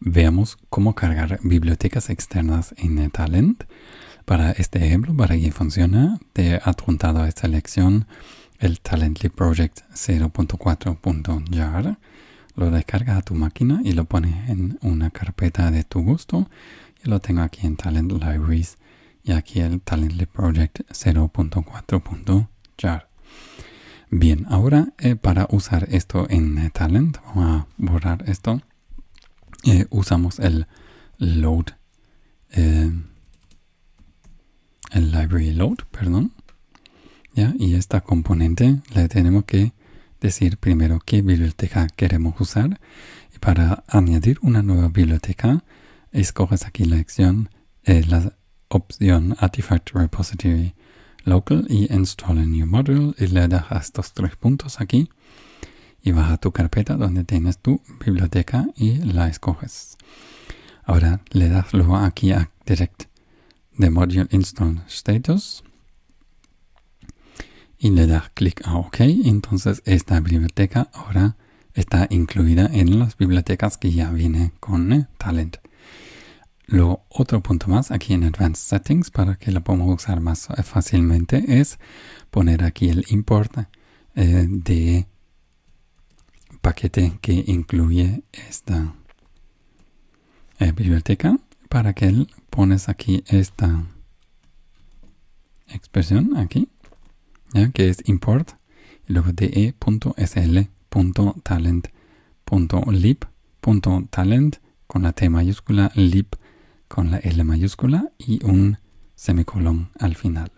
Veamos cómo cargar bibliotecas externas en Talent. Para este ejemplo, para que funcione, te he adjuntado a esta lección el Talently Project 0.4.jar. Lo descargas a tu máquina y lo pones en una carpeta de tu gusto. Yo lo tengo aquí en Talent Libraries y aquí el Talently Project 0.4.jar. Bien, ahora eh, para usar esto en Talent, vamos a borrar esto usamos el load, eh, el library load, perdón. ¿ya? Y esta componente le tenemos que decir primero qué biblioteca queremos usar. Y para añadir una nueva biblioteca, escoges aquí la eh, la opción Artifact Repository Local y Install a New Module y le das estos tres puntos aquí y vas a tu carpeta donde tienes tu biblioteca y la escoges. Ahora le das luego aquí a Direct de Module Install Status y le das clic a OK. Entonces esta biblioteca ahora está incluida en las bibliotecas que ya viene con eh, Talent. Luego otro punto más aquí en Advanced Settings para que la podamos usar más fácilmente es poner aquí el import eh, de paquete que incluye esta eh, biblioteca para que pones aquí esta expresión aquí ¿ya? que es import y luego de.sl.talent.lib.talent con la T mayúscula lib con la L mayúscula y un semicolón al final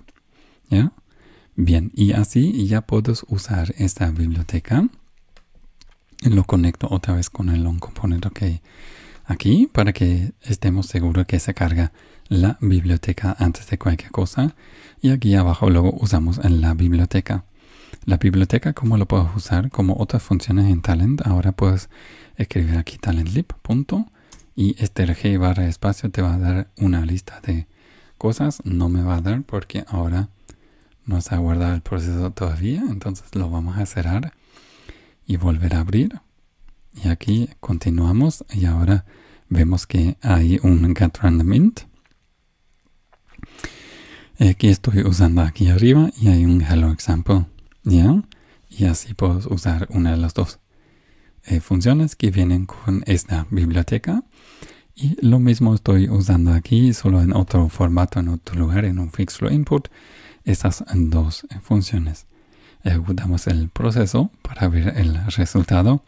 ¿ya? bien y así ya puedes usar esta biblioteca lo conecto otra vez con el long component ok aquí para que estemos seguros que se carga la biblioteca antes de cualquier cosa y aquí abajo luego usamos la biblioteca la biblioteca ¿cómo lo puedes usar como otras funciones en talent ahora puedes escribir aquí talentlib punto y este g barra espacio te va a dar una lista de cosas no me va a dar porque ahora no se ha guardado el proceso todavía entonces lo vamos a cerrar y volver a abrir. Y aquí continuamos y ahora vemos que hay un int Mint que estoy usando aquí arriba y hay un Hello Example. ¿ya? Y así puedo usar una de las dos eh, funciones que vienen con esta biblioteca. Y lo mismo estoy usando aquí, solo en otro formato, en otro lugar, en un fixed input, estas dos funciones ejecutamos el proceso para ver el resultado.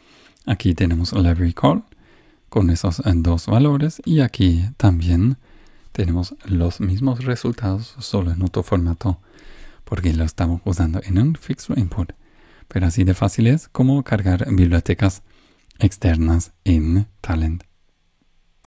Aquí tenemos la recall con esos eh, dos valores y aquí también tenemos los mismos resultados solo en otro formato porque lo estamos usando en un fixed input. Pero así de fácil es como cargar bibliotecas externas en Talent.